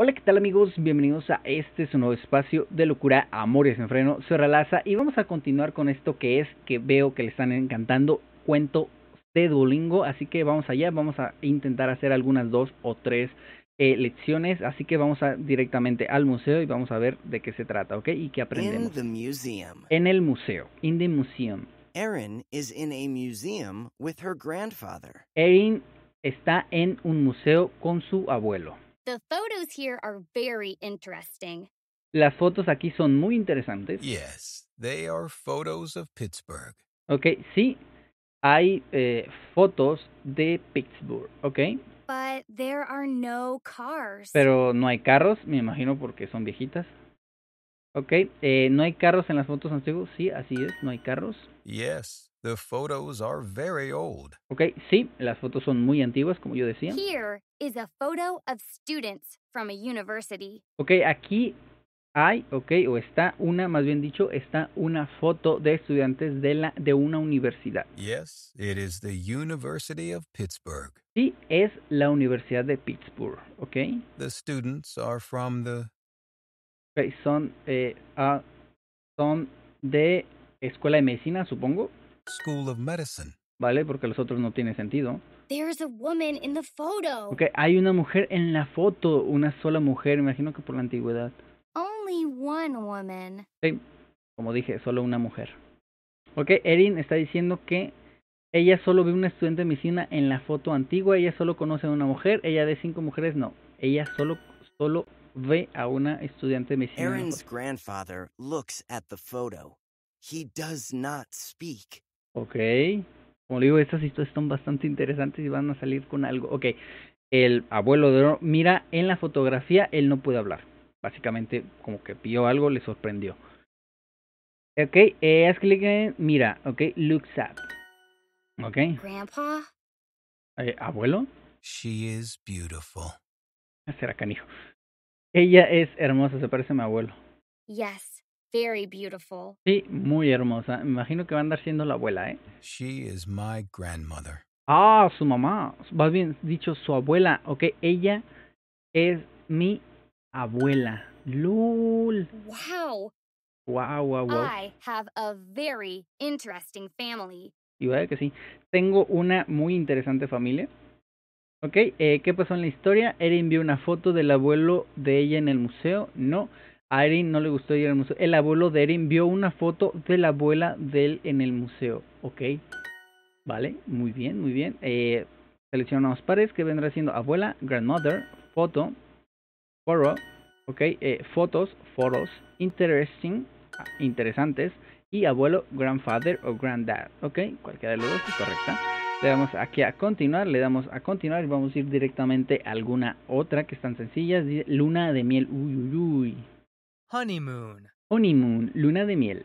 Hola, ¿qué tal amigos? Bienvenidos a este su nuevo espacio de locura, amores en freno, se relaza y vamos a continuar con esto que es que veo que le están encantando cuento de Duolingo, así que vamos allá, vamos a intentar hacer algunas dos o tres eh, lecciones, así que vamos a directamente al museo y vamos a ver de qué se trata, ¿ok? Y qué aprendemos. En el museo. In the museum. is in a museum with her grandfather. Erin está en un museo con su abuelo. The photos here are very interesting. Las fotos aquí son muy interesantes. Yes, they are photos of Pittsburgh. Ok, sí, hay eh, fotos de Pittsburgh, ok. But there are no cars. Pero no hay carros, me imagino porque son viejitas. Ok, eh, no hay carros en las fotos antiguas, sí, así es, no hay carros. Yes, The sí, las fotos son muy antiguas, como yo decía. Here Okay, aquí hay, ok, o está una, más bien dicho, está una foto de estudiantes de la de una universidad. Yes, it is the University of Pittsburgh. Sí, es la Universidad de Pittsburgh, ok. The students are from the son eh, ah, son de escuela de medicina, supongo. School of Medicine. ¿Vale? Porque los otros no tienen sentido. hay una mujer en la foto, una sola mujer, imagino que por la antigüedad. Sí, como dije, solo una mujer. Ok, Erin está diciendo que ella solo ve una estudiante de medicina en la foto antigua, ella solo conoce a una mujer, ella de cinco mujeres, no. Ella solo, solo ve a una estudiante de medicina. Erin's grandfather looks at the photo. He does not speak. Ok. Como digo, estas historias son bastante interesantes y van a salir con algo. Ok. El abuelo de Oro, mira, en la fotografía él no puede hablar. Básicamente, como que vio algo, le sorprendió. Ok, eh, haz clic en mira, ok, looks up. Ok. Eh, ¿Abuelo? She is beautiful. Será canijo. Ella es hermosa, se parece a mi abuelo. Yes. Sí, muy hermosa. imagino que va a andar siendo la abuela, ¿eh? She is my grandmother. Ah, su mamá. Más bien dicho, su abuela. Ok, ella es mi abuela. Lul. Wow. Wow, wow, I have a very interesting family. Y que sí. Tengo una muy interesante familia. Ok, eh, ¿qué pasó en la historia? Erin vio una foto del abuelo de ella en el museo. No. A Erin no le gustó ir al museo. El abuelo de Erin vio una foto de la abuela de él en el museo. Ok. Vale, muy bien, muy bien. Eh, seleccionamos pares que vendrá siendo abuela, grandmother, foto, foro, ok, eh, fotos, foros, interesting, ah, interesantes, y abuelo, grandfather o granddad, ok, cualquiera de los dos es correcta. Le damos aquí a continuar, le damos a continuar y vamos a ir directamente a alguna otra que es tan sencilla, luna de miel, uy, Honeymoon. Honeymoon, luna de miel.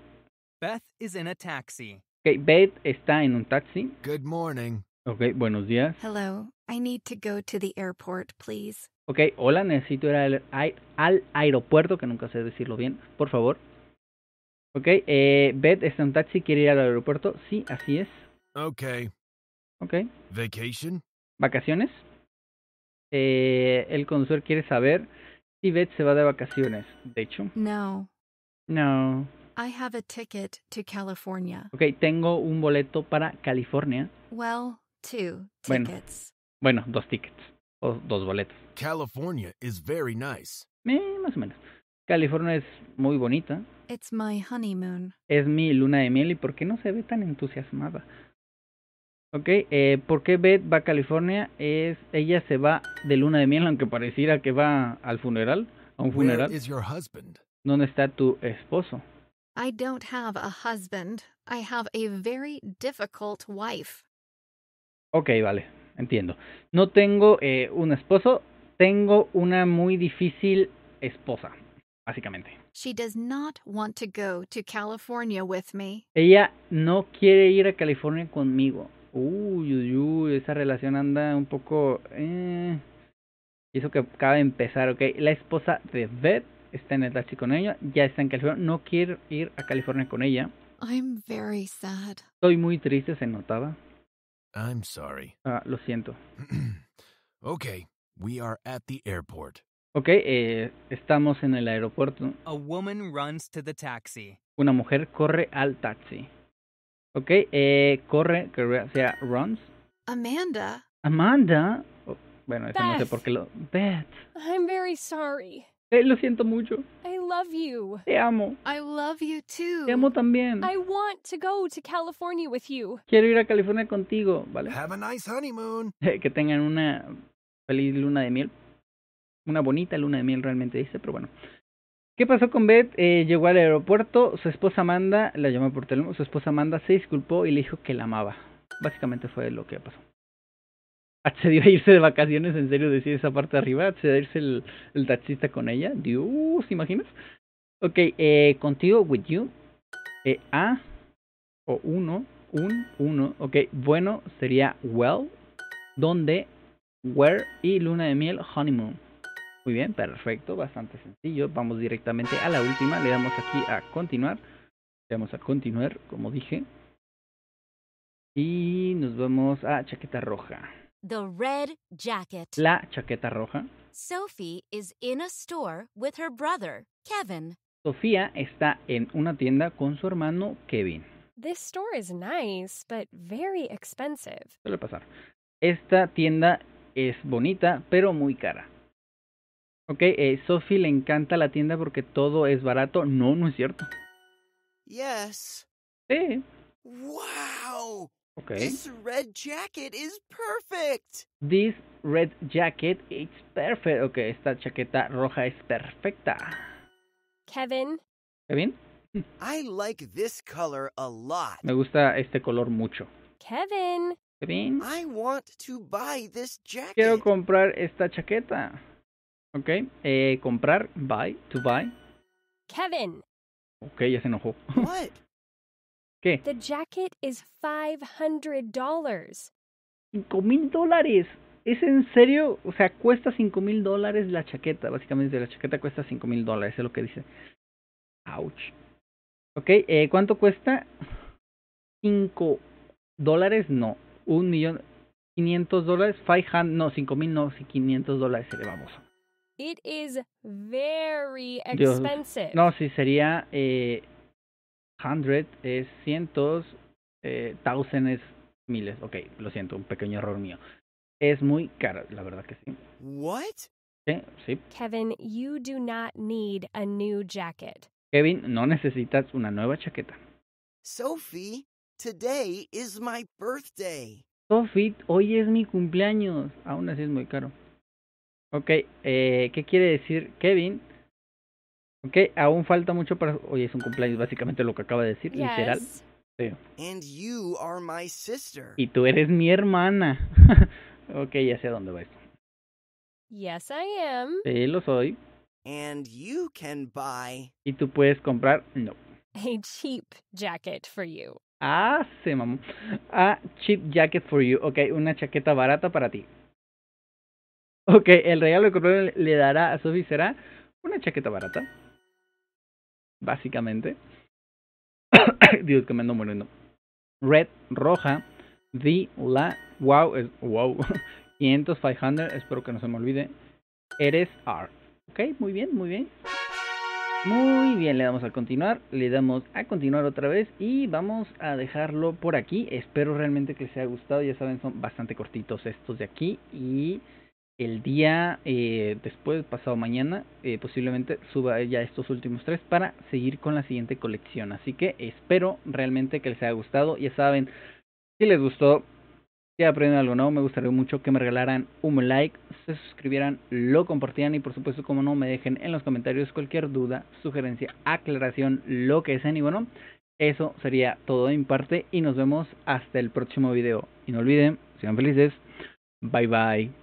Beth is in a taxi. Beth está en un taxi. Good morning. Ok, buenos días. Hello, I need to go to the airport, please. Ok, hola, necesito ir al, al aeropuerto, que nunca sé decirlo bien, por favor. Ok, eh, Beth está en un taxi, quiere ir al aeropuerto. Sí, así es. Okay. Okay. Vacation. ¿Vacaciones? Eh, el conductor quiere saber y se va de vacaciones, de hecho. No. No. I have a ticket to California. Ok, tengo un boleto para California. Well, two tickets. Bueno, dos tickets. O dos boletos. California is very nice. Eh, más o menos. California es muy bonita. It's my honeymoon. Es mi luna de miel y ¿por qué no se ve tan entusiasmada? Ok, eh, ¿por qué Beth va a California? Es ella se va de luna de miel, aunque pareciera que va al funeral, a un funeral. ¿Dónde está tu esposo? I don't have a husband. I have a very difficult wife. Ok, vale, entiendo. No tengo eh, un esposo, tengo una muy difícil esposa, básicamente. She does not want to go to California with me. Ella no quiere ir a California conmigo. Uy, uy, esa relación anda un poco... Eh. eso que acaba de empezar, ¿ok? La esposa de Beth está en el taxi con ella, ya está en California, no quiere ir a California con ella. I'm very sad. Estoy muy triste, se notaba. I'm sorry. Ah, lo siento. okay, we are at the airport. Ok, eh, estamos en el aeropuerto. A woman runs to the taxi. Una mujer corre al taxi. Ok, eh, corre, que sea runs. Amanda. Amanda. bueno, eso no sé por qué lo. Beth. I'm very sorry. Eh, lo siento mucho. I love you. Te amo. I love you too. Te amo también. I want to go to California with you. Quiero ir a California contigo, ¿vale? Have a nice honeymoon. que tengan una feliz luna de miel. Una bonita luna de miel realmente dice, pero bueno. ¿Qué pasó con Beth? Eh, llegó al aeropuerto, su esposa Amanda, la llamó por teléfono, su esposa Amanda se disculpó y le dijo que la amaba. Básicamente fue lo que pasó. Accedió a irse de vacaciones, en serio decir esa parte de arriba, accedió a irse el, taxista con ella. Dios, ¿te imaginas? Ok, eh, contigo, with you. Eh, a o uno, un, uno. Ok, bueno sería well, donde, where y luna de miel, honeymoon. Muy bien, perfecto, bastante sencillo. Vamos directamente a la última, le damos aquí a continuar. Le damos a continuar, como dije. Y nos vamos a chaqueta roja. The red jacket. La chaqueta roja. Sofía está en una tienda con su hermano Kevin. This store is nice, but very expensive. pasar. Esta tienda es bonita, pero muy cara. Okay, eh, Sophie le encanta la tienda porque todo es barato. No, no es cierto. Yes. Sí. Wow. Okay. This red jacket is perfect. This red jacket is perfect. Okay, esta chaqueta roja es perfecta. Kevin. Kevin. I like this color a lot. Me gusta este color mucho. Kevin. Kevin. I want to buy this jacket. Quiero comprar esta chaqueta. Ok, eh, comprar, buy, to buy. Kevin. Ok, ya se enojó. What? ¿Qué? The jacket is ¿Cinco mil dólares? ¿Es en serio? O sea, cuesta cinco mil dólares la chaqueta. Básicamente, la chaqueta cuesta cinco mil dólares, es lo que dice. Ouch. Ok, eh, ¿cuánto cuesta? Cinco dólares, no. Un millón. quinientos dólares, hand, no, cinco mil, no, 500 dólares se le vamos. It is very expensive. no, sí, sería eh, hundred es cientos, eh, thousand es miles. Ok, lo siento, un pequeño error mío. Es muy caro, la verdad que sí. What? Sí, sí. Kevin, you do not need a new jacket. Kevin, no necesitas una nueva chaqueta. Sophie, today is my birthday. Sophie, hoy es mi cumpleaños. Aún así es muy caro. Ok, eh, ¿qué quiere decir Kevin? Ok, aún falta mucho para... Oye, es un cumpleaños, básicamente lo que acaba de decir, literal. Y tú eres mi hermana. ok, ya sé a dónde va esto. Sí, lo soy. And you can buy. Y tú puedes comprar, no. A cheap jacket for you. Ah, sí, mamá. A cheap jacket for you. Ok, una chaqueta barata para ti. Ok, el regalo que le dará a Sophie será una chaqueta barata. Básicamente. Dios, que me ando muriendo. Red, roja. The, la, wow, es, wow. 500, 500, espero que no se me olvide. Eres R. Ok, muy bien, muy bien. Muy bien, le damos a continuar, le damos a continuar otra vez y vamos a dejarlo por aquí. Espero realmente que les haya gustado, ya saben, son bastante cortitos estos de aquí y el día eh, después, pasado mañana, eh, posiblemente suba ya estos últimos tres para seguir con la siguiente colección. Así que espero realmente que les haya gustado. Ya saben, si les gustó, si aprenden algo nuevo, me gustaría mucho que me regalaran un like, se suscribieran, lo compartieran y por supuesto, como no, me dejen en los comentarios cualquier duda, sugerencia, aclaración, lo que sean Y bueno, eso sería todo de mi parte y nos vemos hasta el próximo video. Y no olviden, sean felices. Bye bye.